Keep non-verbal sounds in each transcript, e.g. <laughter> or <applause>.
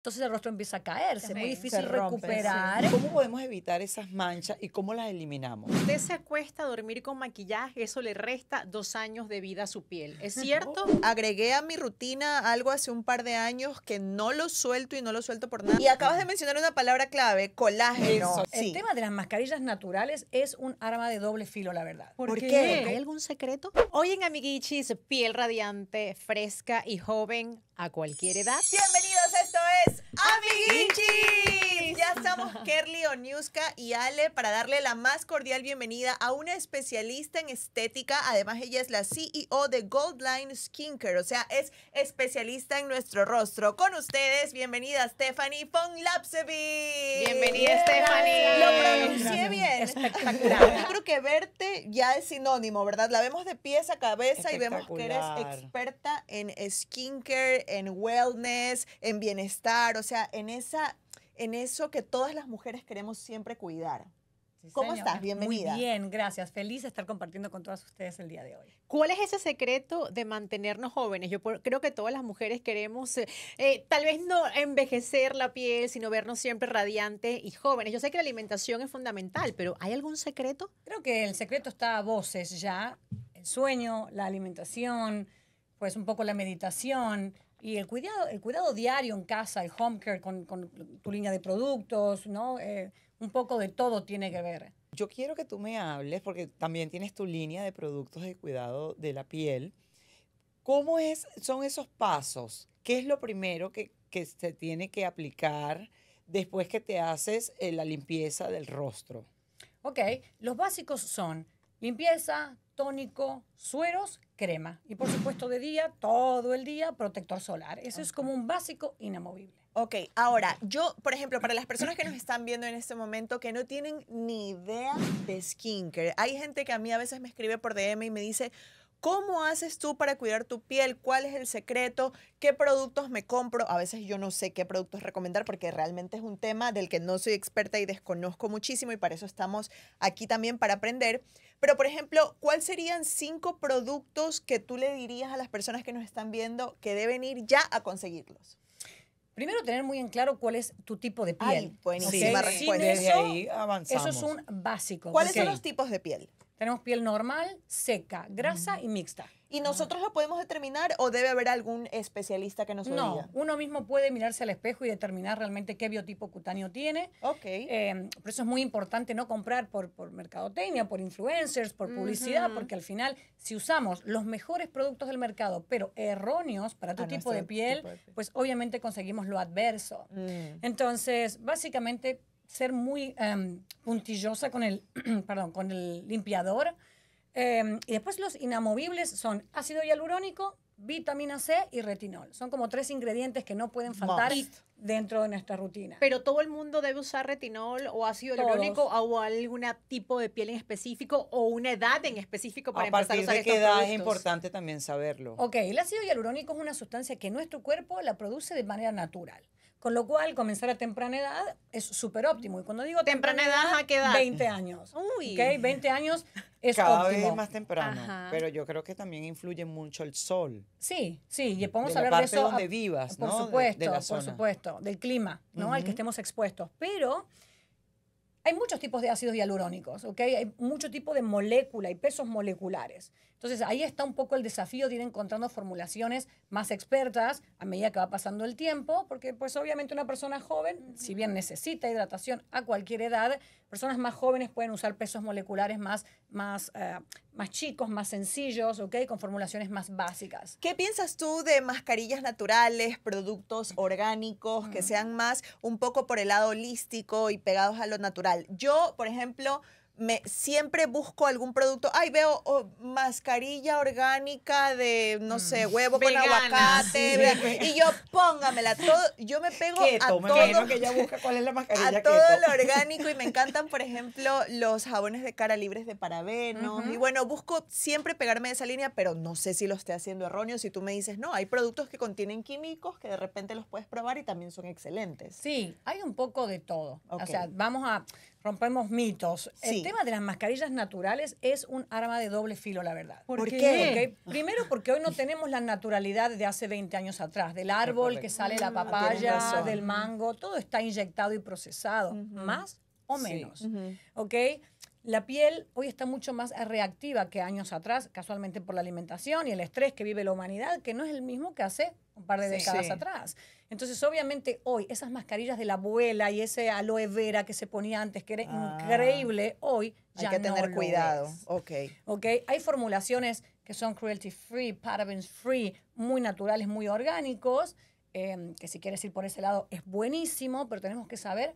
entonces el rostro empieza a caerse, es muy difícil recuperar. ¿Cómo podemos evitar esas manchas y cómo las eliminamos? Usted se acuesta a dormir con maquillaje, eso le resta dos años de vida a su piel, ¿es cierto? Oh. Agregué a mi rutina algo hace un par de años que no lo suelto y no lo suelto por nada. Y acabas de mencionar una palabra clave, colágeno. El tema de las mascarillas naturales es un arma de doble filo, la verdad. ¿Por, qué? ¿Hay algún secreto? Hoy en Amiguichis, piel radiante, fresca y joven a cualquier edad. Bienvenido Yes. ¡Amiguinchis! Ya estamos Kerly Oniuska y Ale para darle la más cordial bienvenida a una especialista en estética. Además, ella es la CEO de Goldline Skincare, o sea, es especialista en nuestro rostro. Con ustedes, bienvenida Stephanie Lapsevi. Bienvenida, Stephanie. Lo pronuncié bien. Espectacular. Yo creo que verte ya es sinónimo, ¿verdad? La vemos de pies a cabeza y vemos que eres experta en skincare, en wellness, en bienestar o sea, en, esa, en eso que todas las mujeres queremos siempre cuidar. ¿Cómo estás? Bienvenida. Muy bien, gracias. Feliz de estar compartiendo con todas ustedes el día de hoy. ¿Cuál es ese secreto de mantenernos jóvenes? Yo creo que todas las mujeres queremos, eh, eh, tal vez no envejecer la piel, sino vernos siempre radiantes y jóvenes. Yo sé que la alimentación es fundamental, pero ¿hay algún secreto? Creo que el secreto está a voces ya. El sueño, la alimentación, pues un poco la meditación, y el cuidado, el cuidado diario en casa, el home care con, con tu línea de productos, ¿no? Eh, un poco de todo tiene que ver. Yo quiero que tú me hables, porque también tienes tu línea de productos de cuidado de la piel. ¿Cómo es, son esos pasos? ¿Qué es lo primero que, que se tiene que aplicar después que te haces eh, la limpieza del rostro? Ok, los básicos son limpieza, tónico, sueros, crema. Y por supuesto de día, todo el día, protector solar. Eso es como un básico inamovible. Ok, ahora, yo, por ejemplo, para las personas que nos están viendo en este momento que no tienen ni idea de skincare, hay gente que a mí a veces me escribe por DM y me dice, ¿Cómo haces tú para cuidar tu piel? ¿Cuál es el secreto? ¿Qué productos me compro? A veces yo no sé qué productos recomendar porque realmente es un tema del que no soy experta y desconozco muchísimo y para eso estamos aquí también para aprender. Pero, por ejemplo, ¿cuáles serían cinco productos que tú le dirías a las personas que nos están viendo que deben ir ya a conseguirlos? Primero, tener muy en claro cuál es tu tipo de piel. Pues, eso, avanzamos. Eso es un básico. ¿Cuáles son los tipos de piel? Tenemos piel normal, seca, grasa y mixta. ¿Y nosotros lo podemos determinar o debe haber algún especialista que nos lo no, uno mismo puede mirarse al espejo y determinar realmente qué biotipo cutáneo tiene. Ok. Eh, por eso es muy importante no comprar por, por mercadotecnia, por influencers, por publicidad, porque al final, si usamos los mejores productos del mercado, pero erróneos para tu ah, tipo de, piel, pues obviamente conseguimos lo adverso. Mm. Entonces, básicamente ser muy em, puntillosa con el, <clears throat> perdón, con el limpiador. Em, y después los inamovibles son ácido hialurónico, vitamina C y retinol. Son como tres ingredientes que no pueden faltar dentro de nuestra rutina. Pero todo el mundo debe usar retinol o ácido hialurónico o algún tipo de piel en específico o una edad en específico para a empezar a usar de qué edad es importante también saberlo. Ok, el ácido hialurónico es una sustancia que nuestro cuerpo la produce de manera natural. Con lo cual, comenzar a temprana edad es súper óptimo. Y cuando digo temprana edad, ¿a qué edad? 20 años. Uy. Okay, 20 años es Cada óptimo. es más temprano. Pero yo creo que también influye mucho el sol. Sí, sí. Y podemos de hablar la de donde vivas, Por supuesto, por supuesto. Del clima, ¿no? Al que estemos expuestos. Pero hay muchos tipos de ácidos hialurónicos, ¿ok? Hay mucho tipo de molécula y pesos moleculares. Entonces ahí está un poco el desafío de ir encontrando formulaciones más expertas a medida que va pasando el tiempo, porque pues obviamente una persona joven, si bien necesita hidratación a cualquier edad, personas más jóvenes pueden usar pesos moleculares más, más, eh, más chicos, más sencillos, Con formulaciones más básicas. ¿Qué piensas tú de mascarillas naturales, productos orgánicos que sean más un poco por el lado holístico y pegados a lo natural? Yo, por ejemplo, me, siempre busco algún producto. Ay, veo oh, mascarilla orgánica de, no mm, sé, huevo con aguacate. y yo, <laughs> póngamela. Todo, yo me pego a todo. que cuál es la mascarilla A todo lo <laughs> orgánico. Y me encantan, por ejemplo, los jabones de cara libres de parabenos. Y bueno, busco siempre pegarme de esa línea, pero no sé si lo estoy haciendo erróneo. Si tú me dices, no, hay productos que contienen químicos que de repente los puedes probar y también son excelentes. Sí, hay un poco de todo. O sea, vamos a rompemos mitos. El tema de las mascarillas naturales es un arma de doble filo, la verdad. ¿Por, qué? primero porque hoy no tenemos la naturalidad de hace 20 años atrás, del árbol que sale la ah, papaya, del mango, todo está inyectado y procesado, más o menos. La piel hoy está mucho más reactiva que años atrás, casualmente por la alimentación y el estrés que vive la humanidad, que no es el mismo que hace un par de décadas atrás. Entonces, obviamente, hoy esas mascarillas de la abuela y ese aloe vera que se ponía antes, que era ah. increíble, hoy ya Hay que tener cuidado. Ok. Ok. Hay formulaciones que son cruelty free, parabens free, muy naturales, muy orgánicos, em, que si quieres ir por ese lado es buenísimo, pero tenemos que saber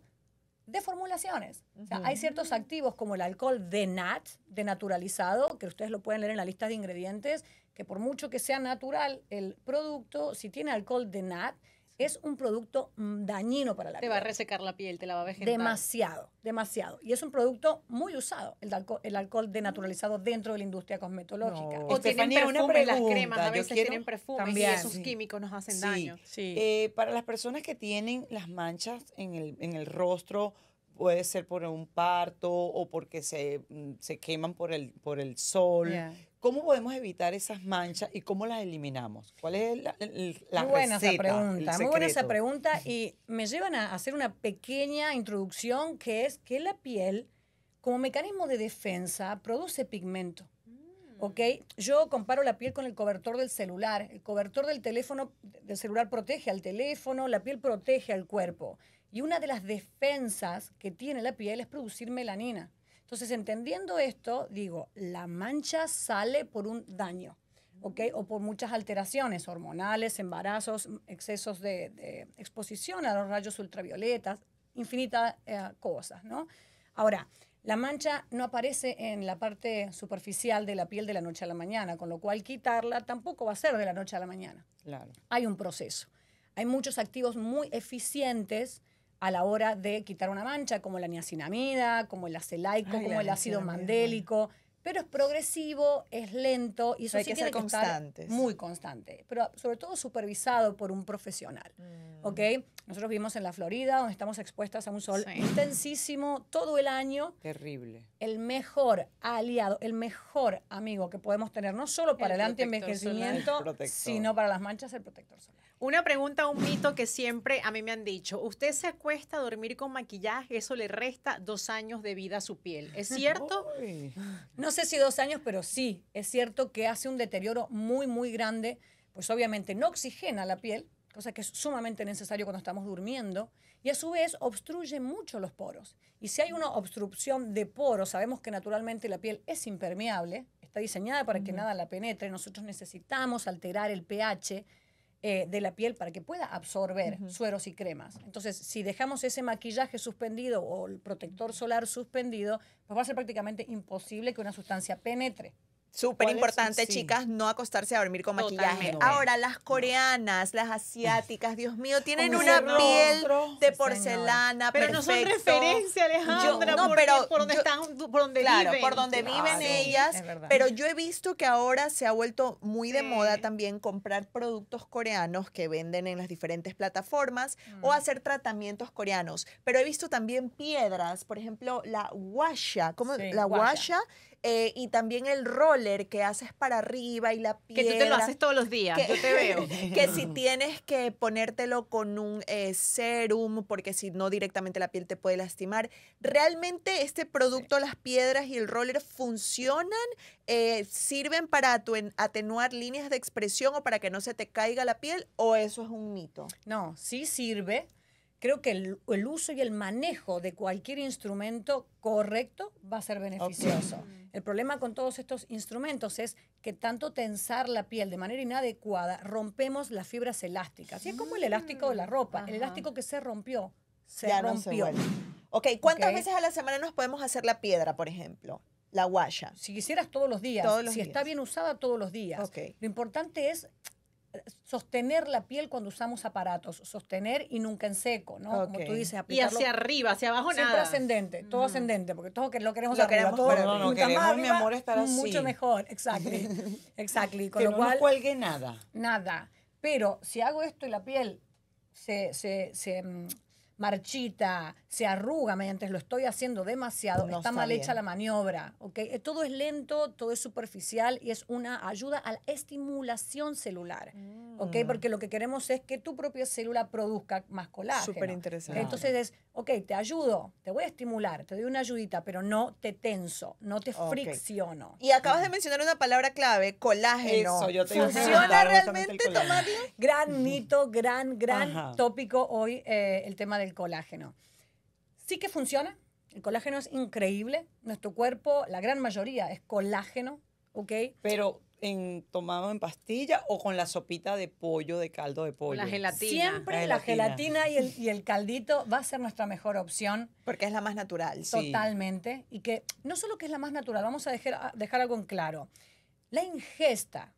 de formulaciones. o sea, hay ciertos activos como el alcohol de nat, de naturalizado, que ustedes lo pueden leer en la lista de ingredientes, que por mucho que sea natural el producto, si tiene alcohol de nat, es un producto mm, dañino para la te piel. Te va a resecar la piel, te la va a vegetar. Demasiado, demasiado. Y es un producto muy usado, el, alcohol, el alcohol denaturalizado dentro de la industria cosmetológica. o tienen perfume, una las cremas a veces tienen perfumes y esos químicos nos hacen daño. Sí. Eh, para las personas que tienen las manchas en el, en el rostro, puede ser por un parto o porque se, mm, queman por el, por el sol. ¿Cómo podemos evitar esas manchas y cómo las eliminamos? ¿Cuál es la, la Muy buena esa pregunta, muy buena esa pregunta y me llevan a hacer una pequeña introducción que es que la piel, como mecanismo de defensa, produce pigmento. Mm. ¿ok? Yo comparo la piel con el cobertor del celular. El cobertor del teléfono, del celular protege al teléfono, la piel protege al cuerpo. Y una de las defensas que tiene la piel es producir melanina. Entonces, entendiendo esto, digo, la mancha sale por un daño. ¿ok? o por muchas alteraciones hormonales, embarazos, excesos de, exposición a los rayos ultravioletas, infinitas eh, cosas, ¿no? Ahora, la mancha no aparece en la parte superficial de la piel de la noche a la mañana, con lo cual quitarla tampoco va a ser de la noche a la mañana. Claro. Hay un proceso. Hay muchos activos muy eficientes a la hora de quitar una mancha, como la niacinamida, como el acelaico, como el ácido mandélico. Pero es progresivo, es lento y eso sí tiene que muy constante, pero sobre todo supervisado por un profesional, mm. ¿ok? Nosotros vivimos en la Florida, donde estamos expuestas a un sol intensísimo todo el año. Terrible. El mejor aliado, el mejor amigo que podemos tener, no solo para el, antienvejecimiento, sino para las manchas, el protector solar. Una pregunta, un mito que siempre a mí me han dicho. Usted se acuesta a dormir con maquillaje, eso le resta dos años de vida a su piel. ¿Es <laughs> cierto? No sé si dos años, pero sí, es cierto que hace un deterioro muy, muy grande. Pues obviamente no oxigena la piel, cosa que es sumamente necesario cuando estamos durmiendo, y a su vez obstruye mucho los poros. Y si hay una obstrucción de poros, sabemos que naturalmente la piel es impermeable, está diseñada para que nada la penetre, nosotros necesitamos alterar el pH eh, de la piel para que pueda absorber sueros y cremas. Entonces, si dejamos ese maquillaje suspendido o el protector solar suspendido, pues va a ser prácticamente imposible que una sustancia penetre. Súper importante, chicas, no acostarse a dormir con maquillaje. Ahora, las coreanas, las asiáticas, Dios mío, tienen una piel de porcelana. Pero no son referencia, Alejandra, por, pero, por donde están, por donde claro, viven. por donde viven ellas. Pero yo he visto que ahora se ha vuelto muy de moda también comprar productos coreanos que venden en las diferentes plataformas o mm. hacer tratamientos coreanos. Pero he visto también piedras, por ejemplo, la washa. ¿Cómo? la washa eh, y también el roller que haces para arriba y la piel. Que tú te lo haces todos los días, que, yo te veo. <laughs> que si tienes que ponértelo con un eh, serum, porque si no directamente la piel te puede lastimar. Realmente este producto, las piedras y el roller funcionan, eh, sirven para atenuar líneas de expresión o para que no se te caiga la piel, o eso es un mito. No, sí sirve, creo que el, uso y el manejo de cualquier instrumento correcto va a ser beneficioso. Mm. El problema con todos estos instrumentos es que tanto tensar la piel de manera inadecuada rompemos las fibras elásticas. Y es como el mm. elástico de la ropa, el elástico que se rompió, se rompió. ok, ¿cuántas veces a la semana nos podemos hacer la piedra, por ejemplo? la guaya. Si quisieras todos los días, si está bien usada todos los días. Lo importante es sostener la piel cuando usamos aparatos, sostener y nunca en seco, ¿no? Como tú dices, aplicarlo. Y hacia arriba, hacia abajo Siempre ascendente, todo ascendente, porque todo lo queremos lo queremos, arriba, no, mi amor estar así. Mucho mejor, exacto. <laughs> exacto, con que no cuelgue nada. Nada. Pero si hago esto y la piel se, se, mm, marchita, se arruga mediante lo estoy haciendo demasiado, está, mal hecha la maniobra, ¿ok? Eh, todo es lento, todo es superficial y es una ayuda a la estimulación celular, mm. ¿ok? Porque lo que queremos es que tu propia célula produzca más colágeno. Súper interesante. Entonces es, ok, te ayudo, te voy a estimular, te doy una ayudita, pero no te tenso, no te fricciono. Y acabas de mencionar una palabra clave, colágeno. Eso, yo te ¿Funciona realmente Gran mito, gran, gran tópico hoy eh, el tema de el colágeno. Sí que funciona, el colágeno es increíble, nuestro cuerpo, la gran mayoría es colágeno, ¿ok? Pero en, tomado en pastilla o con la sopita de pollo, de caldo de pollo. La gelatina. Siempre la gelatina, y, el, caldito va a ser nuestra mejor opción. Porque es la más natural. Totalmente. Y que no solo que es la más natural, vamos a dejar, dejar algo en claro. La ingesta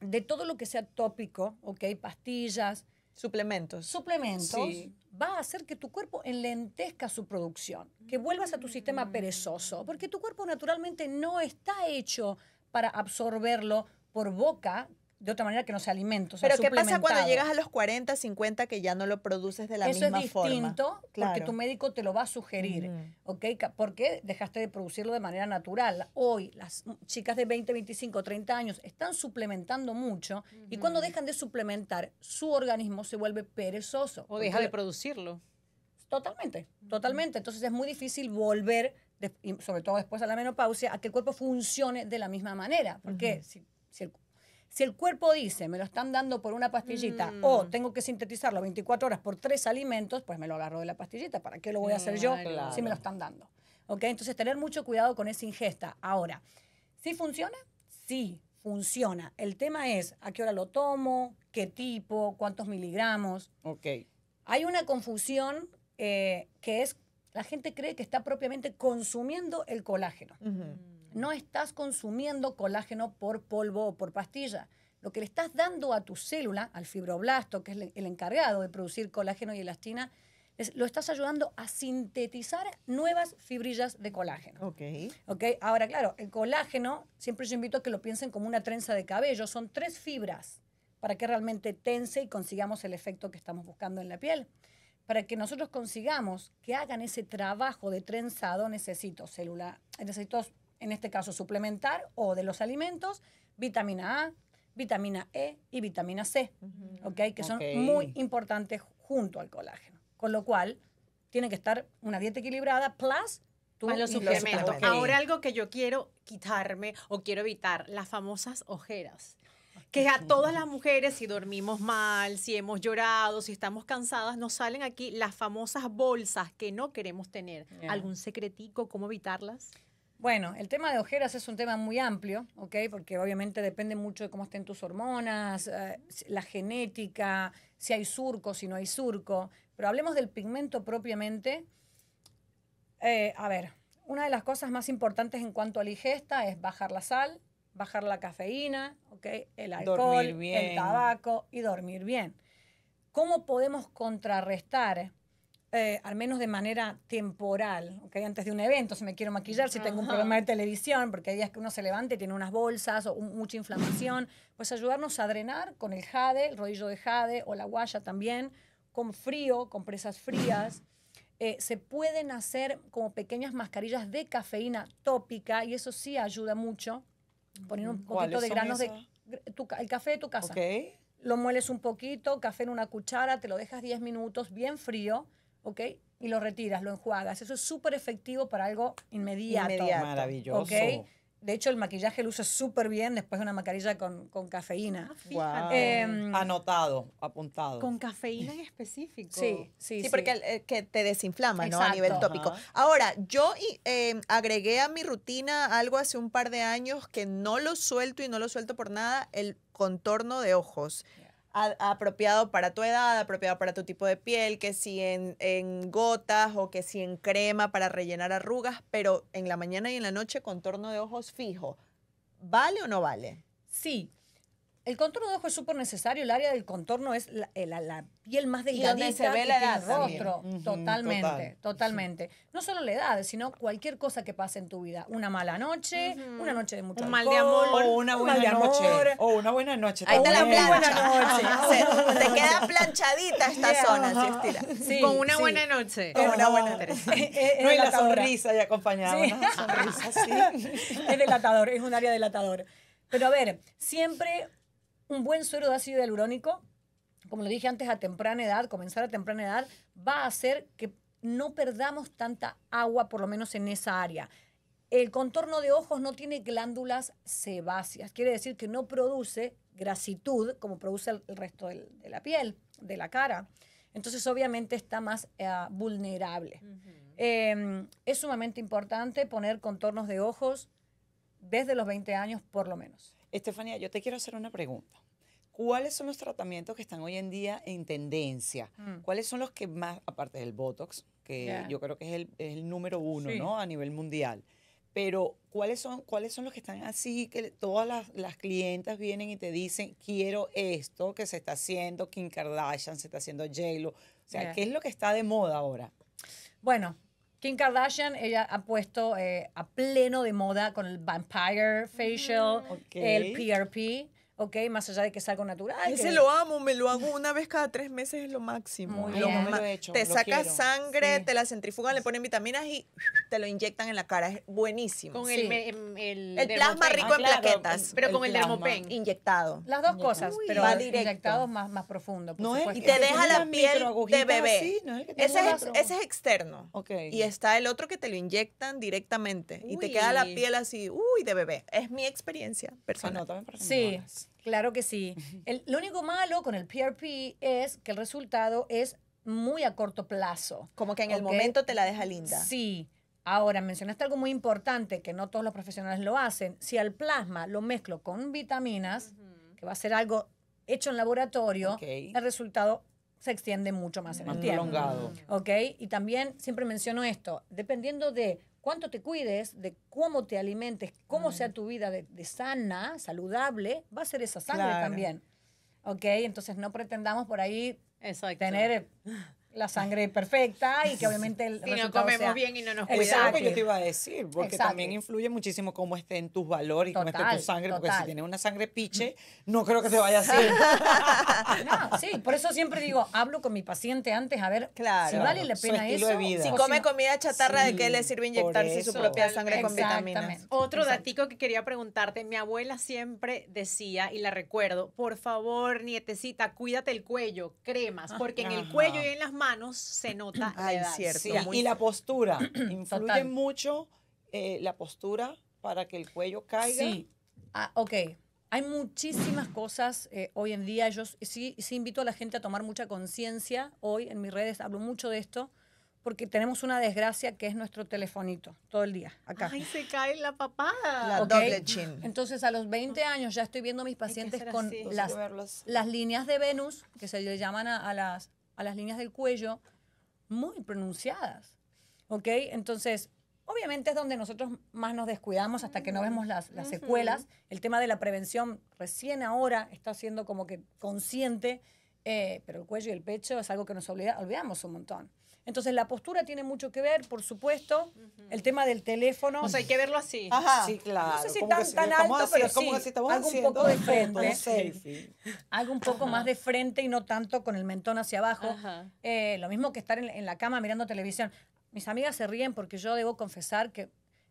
de todo lo que sea tópico, ¿ok? Pastillas, Suplementos. Suplementos va a hacer que tu cuerpo enlentezca su producción, que vuelvas a tu sistema mm. perezoso, porque tu cuerpo naturalmente no está hecho para absorberlo por boca, de otra manera que no se alimento. Pero ¿qué pasa cuando llegas a los 40, 50 que ya no lo produces de la misma forma? Eso es distinto Claro. porque tu médico te lo va a sugerir, ¿ok? Porque dejaste de producirlo de manera natural. Hoy las chicas de 20, 25, 30 años están suplementando mucho y cuando dejan de suplementar, su organismo se vuelve perezoso. O deja de producirlo. Totalmente, totalmente. Entonces es muy difícil volver, sobre todo después a la menopausia, a que el cuerpo funcione de la misma manera. Porque si, si si el cuerpo dice, me lo están dando por una pastillita o mm. tengo que sintetizarlo 24 horas por tres alimentos, pues me lo agarro de la pastillita. ¿Para qué lo voy a hacer yo si me lo están dando? Entonces, tener mucho cuidado con esa ingesta. Ahora, ¿sí funciona? Sí, funciona. El tema es a qué hora lo tomo, qué tipo, cuántos miligramos. Ok. Hay una confusión eh, que es, la gente cree que está propiamente consumiendo el colágeno no estás consumiendo colágeno por polvo o por pastilla. Lo que le estás dando a tu célula, al fibroblasto, que es el encargado de producir colágeno y elastina, lo estás ayudando a sintetizar nuevas fibrillas de colágeno. Ok. Ok, ahora claro, el colágeno, siempre yo invito a que lo piensen como una trenza de cabello, son tres fibras para que realmente tense y consigamos el efecto que estamos buscando en la piel. Para que nosotros consigamos que hagan ese trabajo de trenzado, necesito célula, necesito en este caso suplementar, o de los alimentos, vitamina A, vitamina E y vitamina C, que son muy importantes junto al colágeno. Con lo cual, tiene que estar una dieta equilibrada, plus tú los, suplementos. Ahora algo que yo quiero quitarme o quiero evitar, las famosas ojeras que a todas las mujeres, si dormimos mal, si hemos llorado, si estamos cansadas, nos salen aquí las famosas bolsas que no queremos tener. ¿Algún secretico, cómo evitarlas? Bueno, el tema de ojeras es un tema muy amplio, ¿ok? Porque obviamente depende mucho de cómo estén tus hormonas, eh, la genética, si hay surco, si no hay surco. Pero hablemos del pigmento propiamente. Eh, a ver, una de las cosas más importantes en cuanto a la ingesta es bajar la sal, bajar la cafeína, ¿ok? El alcohol, el tabaco y dormir bien. ¿Cómo podemos contrarrestar eh, al menos de manera temporal, ¿okay? antes de un evento, si me quiero maquillar, si tengo un programa de televisión, porque hay días que uno se levante y tiene unas bolsas o mucha inflamación, pues ayudarnos a drenar con el jade, el rodillo de jade o la guaya también, con frío, con presas frías. Eh, se pueden hacer como pequeñas mascarillas de cafeína tópica y eso sí ayuda mucho. Poner un poquito de granos de el café de tu casa. Lo mueles un poquito, café en una cuchara, te lo dejas 10 minutos, bien frío ¿ok? Y lo retiras, lo enjuagas. Eso es súper efectivo para algo inmediato. Maravilloso. ¿okay? De hecho, el maquillaje lo usa súper bien después de una mascarilla con, cafeína. Ah, em, Anotado, apuntado. Con cafeína en específico. Sí, sí. Sí, porque eh, que te desinflama, ¿no? A nivel tópico. Ahora, yo em, agregué a mi rutina algo hace un par de años que no lo suelto y no lo suelto por nada, el contorno de ojos apropiado para tu edad, apropiado para tu tipo de piel, que si en, en, gotas o que si en crema para rellenar arrugas, pero en la mañana y en la noche contorno de ojos fijo. ¿Vale o no vale? Sí, el contorno de ojo es súper necesario. El área del contorno es la, eh, piel más delgadita. Y donde se ve la edad. rostro. totalmente, totalmente. No solo la edad, sino cualquier cosa que pase en tu vida. Una mala noche, una noche de mucho Un mal de amor. O una buena noche. O una buena noche. Ahí está la plancha. Buena noche. <laughs> te <laughs> queda planchadita esta zona, si Con una buena noche. Con una buena noche. <laughs> no, y la sonrisa ya acompañada. sonrisa, sí. es delatador, es un área delatadora. Pero a ver, siempre un buen suero de ácido hialurónico, como lo dije antes, a temprana edad, comenzar a temprana edad, va a hacer que no perdamos tanta agua, por lo menos en esa área. El contorno de ojos no tiene glándulas sebáceas, quiere decir que no produce grasitud como produce el resto de la piel, de la cara. Entonces, obviamente, está más eh, vulnerable. Em, es sumamente importante poner contornos de ojos desde los 20 años, por lo menos. Estefanía, yo te quiero hacer una pregunta. ¿Cuáles son los tratamientos que están hoy en día en tendencia? Mm. ¿Cuáles son los que más, aparte del Botox, que yo creo que es el, número uno, A nivel mundial. Pero, ¿cuáles son, ¿cuáles son los que están así, que todas las, las, clientas vienen y te dicen, quiero esto que se está haciendo Kim Kardashian, se está haciendo j O sea, ¿qué es lo que está de moda ahora? Bueno, Kim Kardashian, ella ha puesto eh, a pleno de moda con el Vampire Facial, el PRP. ¿ok? Más allá de que es algo natural. Ese lo amo, me lo hago una vez cada tres meses, es lo máximo. Muy lo te saca sangre, te la centrifugan, le ponen vitaminas y te lo inyectan en la cara. Es buenísimo. Con el, em, el, plasma rico en ah, plaquetas. pero con el dermopen. Inyectado. Las dos cosas, pero va inyectado más, más profundo. no y te deja la piel de bebé. ese, es, ese, es, externo. Okay. Y está el otro que te lo inyectan directamente. Y te queda la piel así, uy, de bebé. Es mi experiencia personal. Sí, Claro que sí. lo único malo con el PRP es que el resultado es muy a corto plazo. Como que en el momento te la deja linda. Sí. Ahora, mencionaste algo muy importante que no todos los profesionales lo hacen. Si al plasma lo mezclo con vitaminas, que va a ser algo hecho en laboratorio, el resultado se extiende mucho más en el tiempo. Prolongado. ¿Ok? Y también siempre menciono esto, dependiendo de cuánto te cuides, de cómo te alimentes, cómo sea tu vida de, sana, saludable, va a ser esa sangre también. ¿Ok? Entonces no pretendamos por ahí tener la sangre perfecta y que obviamente el si no comemos bien y no nos cuidamos. que yo te iba a decir, porque también influye muchísimo cómo esté tus valores y cómo esté tu sangre, porque si tienes una sangre piche, no creo que se vaya a <laughs> no, sí, por eso siempre digo, hablo con mi paciente antes a ver si vale la pena eso. Si come comida chatarra, ¿de qué le sirve inyectarse su propia sangre con vitaminas? Otro datico que quería preguntarte, mi abuela siempre decía, y la recuerdo, por favor, nietecita, cuídate el cuello, cremas, porque en el cuello y en las manos se nota la y la postura. <clears throat> influye mucho eh, la postura para que el cuello caiga. Sí. Ah, ok. Hay muchísimas cosas eh, hoy en día. Yo sí, sí invito a la gente a tomar mucha conciencia. Hoy en mis redes hablo mucho de esto porque tenemos una desgracia que es nuestro telefonito todo el día acá. Ay, se cae la papada. La doble chin. Entonces, a los 20 años ya estoy viendo a mis pacientes con las, las, líneas de Venus, que se le llaman a las a las líneas del cuello muy pronunciadas. ¿Ok? Entonces, obviamente es donde nosotros más nos descuidamos hasta que no vemos las, las secuelas. El tema de la prevención recién ahora está siendo como que consciente, eh, pero el cuello y el pecho es algo que nos olvidamos un montón. Entonces la postura tiene mucho que ver, por supuesto, el tema del teléfono. O sea, hay que verlo así. Ajá. Sí, claro. No sé si tan, alto, pero algo un poco de frente. Algo un poco más de frente y no tanto con el mentón hacia abajo. Eh, lo mismo que estar en, la cama mirando televisión. Mis amigas se ríen porque yo debo confesar que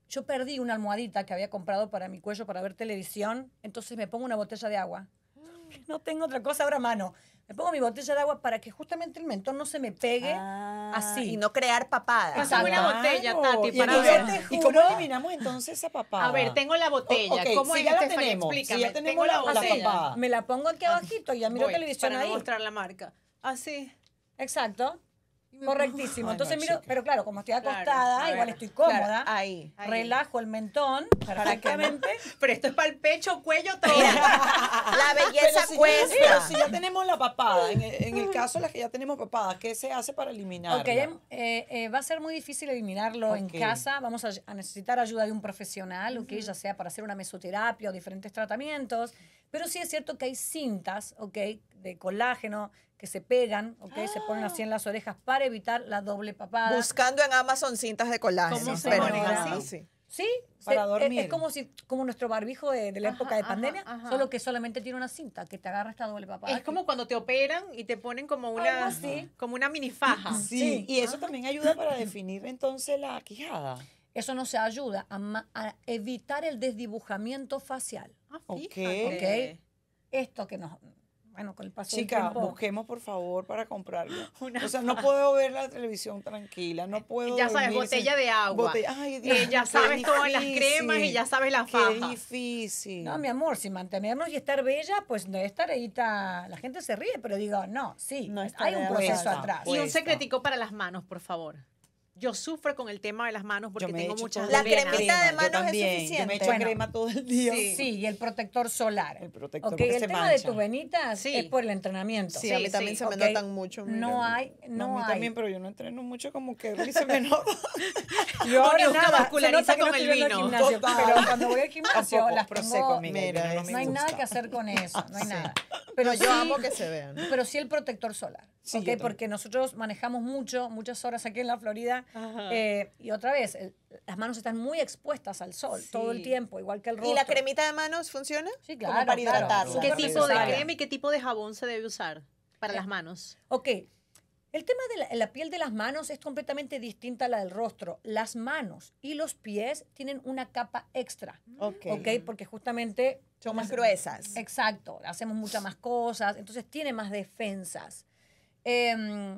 yo perdí una almohadita que había comprado para mi cuello para ver televisión, entonces me pongo una botella de agua. Ah. No tengo otra cosa ahora a mano. Me pongo mi botella de agua para que justamente el mentón no se me pegue ah, así. Y no crear papada. Pásame una botella, ah, Tati, para y ver. ¿Y cómo eliminamos entonces esa papada? A ver, tengo la botella. ¿Cómo si ya la tenemos, si ya tenemos la, papada. Me la pongo aquí ah, abajito y ya miro Voy, televisión para ahí. Para mostrar la marca. Así. Exacto. Correctísimo. Entonces miro, pero claro, como estoy acostada, igual estoy cómoda. ahí, Relajo el mentón <laughs> perfectamente. <laughs> pero esto es para el pecho, cuello, todo. la <laughs> belleza cuesta. pero si ya tenemos la papada, en, el caso de las que ya tenemos papada, ¿qué se hace para eliminarla? Ok, eh, eh, va a ser muy difícil eliminarlo en casa. Vamos a, necesitar ayuda de un profesional, okay, ya sea para hacer una mesoterapia o diferentes tratamientos. Pero sí es cierto que hay cintas, ¿ok? de colágeno que se pegan, okay, Se ponen así ah. en las orejas para evitar la doble papada. Buscando en Amazon cintas de colágeno. Se pero así? Sí. Sí, para eh, dormir. Es, como si, como nuestro barbijo de, la época de pandemia, solo que solamente tiene una cinta que te agarra esta doble papada. Es como cuando te operan y te ponen como una, como una minifaja. Sí, y eso también ayuda para definir entonces la quijada. Eso no se ayuda a, evitar el desdibujamiento facial. Ah, okay. ok. Esto que nos, bueno, con el Chica, busquemos por favor para comprarlo. <laughs> o sea, no puedo ver la televisión tranquila, no eh, puedo. Ya sabes, botella de agua. Eh, ya sabes todas las cremas y ya sabes la faja. Qué difícil. No, mi amor, si mantenernos y estar bella, pues no es tareita. La gente se ríe, pero digo, no, sí, pues, hay un proceso atrás. Y un secretico para las manos, por favor. Yo sufro con el tema de las manos porque tengo he muchas La cremita de manos es suficiente. me echo crema todo el día. Sí. y el protector solar. El protector okay, el tema de tus venitas sí. es por el entrenamiento. Sí, a mí también se me notan mucho. No hay, no, hay. a mí hay. también, pero yo no entreno mucho como que se menor. <laughs> yo ahora no, vasculariza con el vino. pero cuando voy al <laughs> gimnasio las tengo, no hay nada que hacer con <laughs> eso, no hay nada. Pero yo amo que se vean. Pero sí el protector solar. Sí, porque nosotros manejamos mucho, muchas horas aquí en la Florida eh, y otra vez, las manos están muy expuestas al sol todo el tiempo, igual que el rostro. ¿Y la cremita de manos funciona? Sí, claro. ¿Qué tipo de crema y qué tipo de jabón se debe usar para las manos? Ok. El tema de la, piel de las manos es completamente distinta a la del rostro. Las manos y los pies tienen una capa extra. Mm. Ok. okay porque justamente... Son más gruesas. Exacto. Hacemos muchas más cosas. Entonces tiene más defensas. Eh,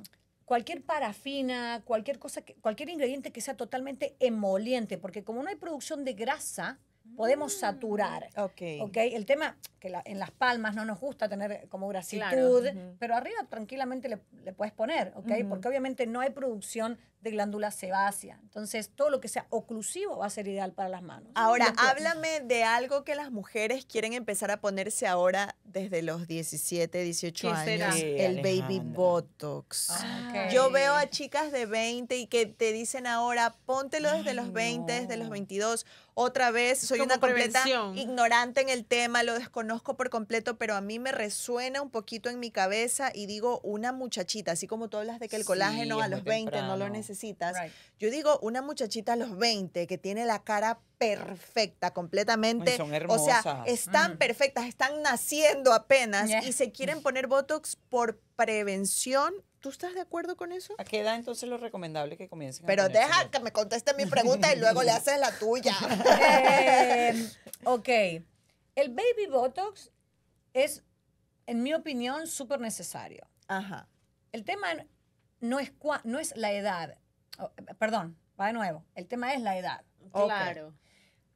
cualquier parafina, cualquier cosa, que, cualquier ingrediente que sea totalmente emoliente, porque como no hay producción de grasa, podemos mm, saturar. El tema que en las palmas no nos gusta tener como grasitud, pero arriba tranquilamente le, puedes poner, ¿ok? Porque obviamente no hay producción de glándula sebácea. Entonces, todo lo que sea oclusivo va a ser ideal para las manos. Ahora, pues. háblame de algo que las mujeres quieren empezar a ponerse ahora desde los 17, 18 años, el baby botox. Ah, Yo veo a chicas de 20 y que te dicen ahora, póntelo desde los 20, desde los 22. Otra vez, soy una completa ignorante en el tema, lo desconozco por completo, pero a mí me resuena un poquito en mi cabeza y digo, una muchachita, así como tú hablas de que el colágeno a los 20 no lo necesitas yo digo, una muchachita a los 20 que tiene la cara perfecta, completamente. son hermosas. O sea, están mm. perfectas, están naciendo apenas y se quieren poner Botox por prevención ¿Tú estás de acuerdo con eso? ¿A qué edad entonces lo recomendable que comiencen? Pero deja que me conteste mi pregunta y luego le haces la tuya. Em, ok. El baby Botox es, en mi opinión, súper necesario. Ajá. El tema no es, no es la edad, perdón, va de nuevo, el tema es la edad. Claro.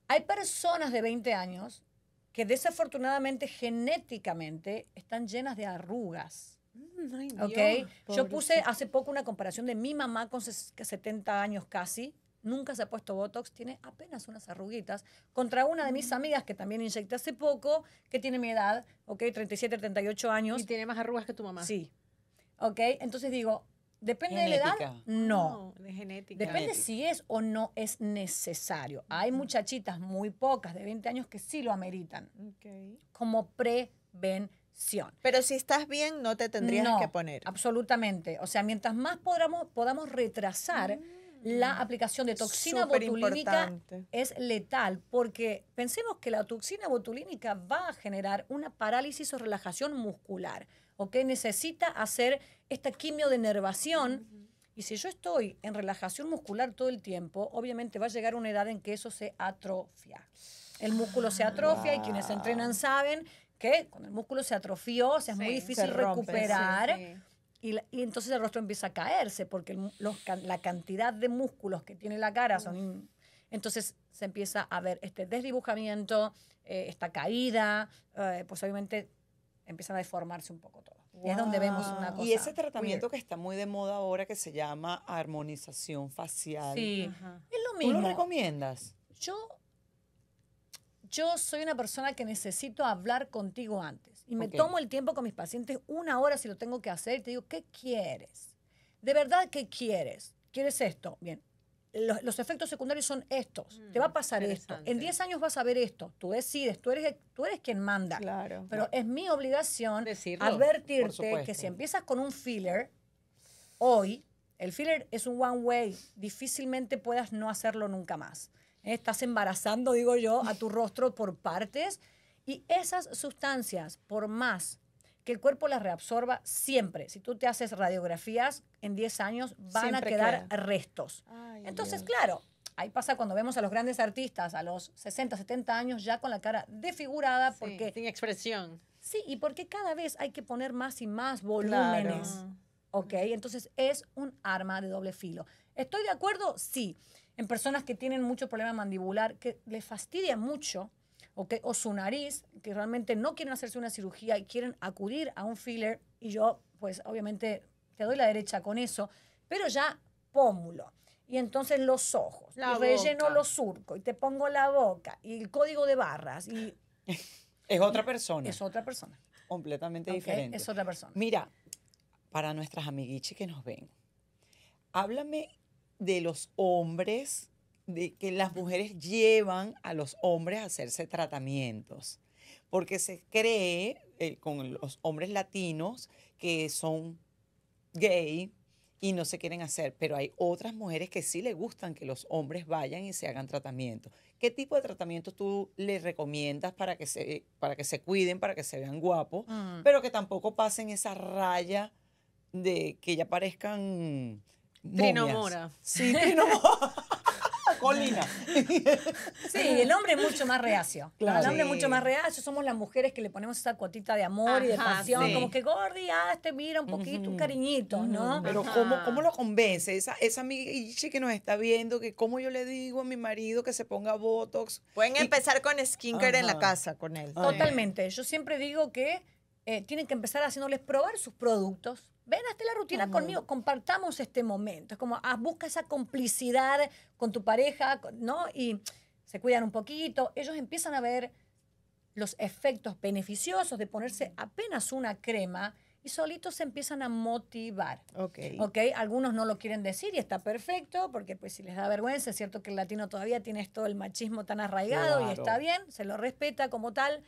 Hay personas de 20 años que desafortunadamente genéticamente están llenas de arrugas. Mm, ay, okay. Yo puse hace poco una comparación de mi mamá con 70 años casi, nunca se ha puesto Botox, tiene apenas unas arruguitas, contra una de mis mm. amigas que también inyecté hace poco, que tiene mi edad, ok, 37, 38 años. Y tiene más arrugas que tu mamá. Sí. Ok, entonces digo, Depende de la edad, no. Ah, de genética. Depende si es o no es necesario. Hay muchachitas muy pocas de 20 años que sí lo ameritan. Como prevención. Pero si estás bien, no te tendrías que poner. Absolutamente. O sea, mientras más podamos, podamos retrasar mm. la aplicación de toxina botulínica es letal, porque pensemos que la toxina botulínica va a generar una parálisis o relajación muscular o que necesita hacer esta quimio de nervación. Y si yo estoy en relajación muscular todo el tiempo, obviamente va a llegar una edad en que eso se atrofia. El músculo se ah, atrofia y quienes entrenan saben que cuando el músculo se atrofió, o sea, es muy difícil recuperar. Y, entonces el rostro empieza a caerse porque la cantidad de músculos que tiene la cara son... entonces se empieza a ver este desdibujamiento, eh, esta caída, eh, pues obviamente empiezan a deformarse un poco todo. Y es donde vemos una cosa. Y ese tratamiento que está muy de moda ahora que se llama armonización facial. Sí, es lo mismo. ¿Tú lo recomiendas? Yo, yo soy una persona que necesito hablar contigo antes. Y me tomo el tiempo con mis pacientes, una hora si lo tengo que hacer, y te digo, ¿qué quieres? ¿De verdad qué quieres? ¿Quieres esto? Bien, los, efectos secundarios son estos. Mm, te va a pasar esto. En 10 años vas a ver esto. Tú decides, tú eres, tú eres quien manda. Claro. Pero es mi obligación advertirte que si empiezas con un filler, hoy, el filler es un one way. Difícilmente puedas no hacerlo nunca más. Eh, estás embarazando, digo yo, a tu rostro por partes. Y esas sustancias, por más que el cuerpo las reabsorba siempre. Si tú te haces radiografías en 10 años, van a quedar restos. Entonces, claro, ahí pasa cuando vemos a los grandes artistas a los 60, 70 años ya con la cara desfigurada porque... Sin expresión. Sí, y porque cada vez hay que poner más y más volúmenes. ¿Ok? Entonces es un arma de doble filo. ¿Estoy de acuerdo? Sí. En personas que tienen mucho problema mandibular, que les fastidia mucho o, su nariz, que realmente no quieren hacerse una cirugía y quieren acudir a un filler, y yo, pues obviamente, te doy la derecha con eso, pero ya pómulo. Y entonces los ojos, la relleno los surcos, y te pongo la boca, y el código de barras, y... <laughs> Es otra persona. Es otra persona. Completamente diferente. Es otra persona. Mira, para nuestras amiguichi que nos ven, háblame de los hombres de que las mujeres llevan a los hombres a hacerse tratamientos, porque se cree eh, con los hombres latinos que son gay y no se quieren hacer, pero hay otras mujeres que sí le gustan que los hombres vayan y se hagan tratamientos ¿Qué tipo de tratamientos tú les recomiendas para que se, para que se cuiden, para que se vean guapos, mm. pero que tampoco pasen esa raya de que ya parezcan momias? Sí, <laughs> trinomora colina. <laughs> Sí, el hombre es mucho más reacio. <laughs> Claro. El hombre es mucho más reacio. Somos las mujeres que le ponemos esa cuotita de amor y de pasión. Como que Gordi, ah, mira un poquito, un cariñito, ¿no? Pero ¿cómo, ¿cómo, lo convence? Esa, esa que nos está viendo, que cómo yo le digo a mi marido que se ponga Botox. Pueden empezar con skincare en la casa con él. Totalmente. Yo siempre digo que eh, tienen que empezar haciéndoles probar sus productos ven hazte la rutina conmigo, compartamos este momento. Es como, ah, busca esa complicidad con tu pareja, ¿no? Y se cuidan un poquito, ellos empiezan a ver los efectos beneficiosos de ponerse apenas una crema y solitos se empiezan a motivar. Ok. Ok, algunos no lo quieren decir y está perfecto, porque pues si les da vergüenza, es cierto que el latino todavía tiene todo el machismo tan arraigado y está bien, se lo respeta como tal,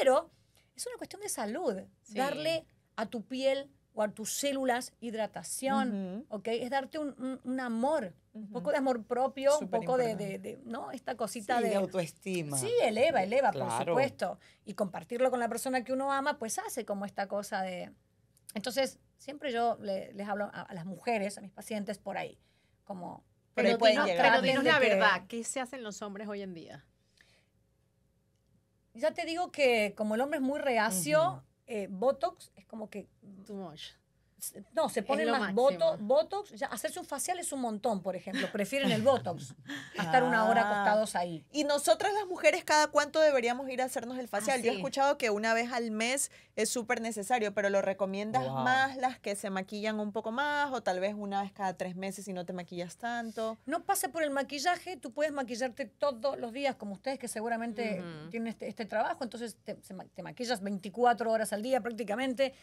pero es una cuestión de salud, darle a tu piel o tus células, hidratación, ¿ok? Es darte un, amor, un poco de amor propio, un poco de, ¿no? Esta cosita de, autoestima. Sí, eleva, eleva, por supuesto. Y compartirlo con la persona que uno ama, pues hace como esta cosa de... Entonces, siempre yo les hablo a, las mujeres, a mis pacientes, por ahí, como... pero la verdad, ¿qué se hacen los hombres hoy en día? Ya te digo que como el hombre es muy reacio, eh, Botox es como que... Too no, se ponen más botox, ya, hacerse un facial es un montón, por ejemplo, prefieren el botox <laughs> estar una hora ah. acostados ahí. Y nosotras las mujeres, ¿cada cuánto deberíamos ir a hacernos el facial? Yo he ah, escuchado que una vez al mes es súper necesario, pero lo recomiendas más las que se maquillan un poco más o tal vez una vez cada tres meses si no te maquillas tanto. No pase por el maquillaje, tú puedes maquillarte todos los días, como ustedes que seguramente tienen este, este, trabajo, entonces te, te maquillas 24 horas al día prácticamente,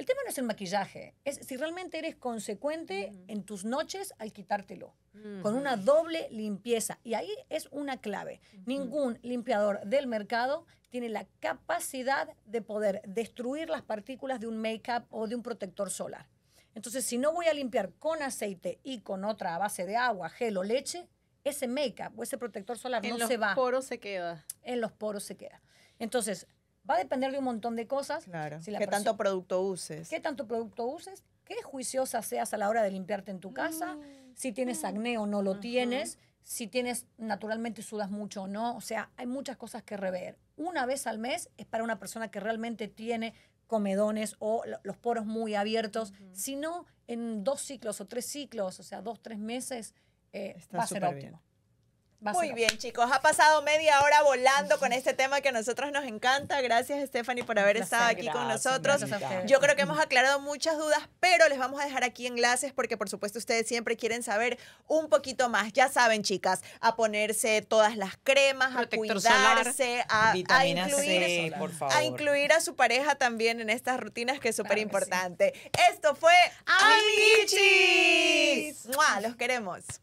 el tema no es el maquillaje, es si realmente eres consecuente en tus noches al quitártelo, con una doble limpieza. Y ahí es una clave. Ningún limpiador del mercado tiene la capacidad de poder destruir las partículas de un make-up o de un protector solar. Entonces, si no voy a limpiar con aceite y con otra base de agua, gel o leche, ese make-up o ese protector solar no se va. En los poros se queda. En los poros se queda. Entonces, Va a depender de un montón de cosas. Claro. Si ¿Qué tanto producto uses? ¿Qué tanto producto uses? ¿Qué juiciosa seas a la hora de limpiarte en tu casa? Mm, si tienes mm, acné o no lo tienes. Si tienes, naturalmente sudas mucho o no. O sea, hay muchas cosas que rever. Una vez al mes es para una persona que realmente tiene comedones o los poros muy abiertos. Si no, en dos ciclos o tres ciclos, o sea, dos, tres meses, eh, va a ser óptimo. Muy bien, chicos. Ha pasado media hora volando con este tema que a nosotros nos encanta. Gracias, Stephanie, por haber estado aquí con nosotros. Yo creo que hemos aclarado muchas dudas, pero les vamos a dejar aquí enlaces porque, por supuesto, ustedes siempre quieren saber un poquito más. Ya saben, chicas, a ponerse todas las cremas, a cuidarse, a, incluir, por favor. a incluir a su pareja también en estas rutinas que es súper importante. Esto fue Amichis. Los queremos.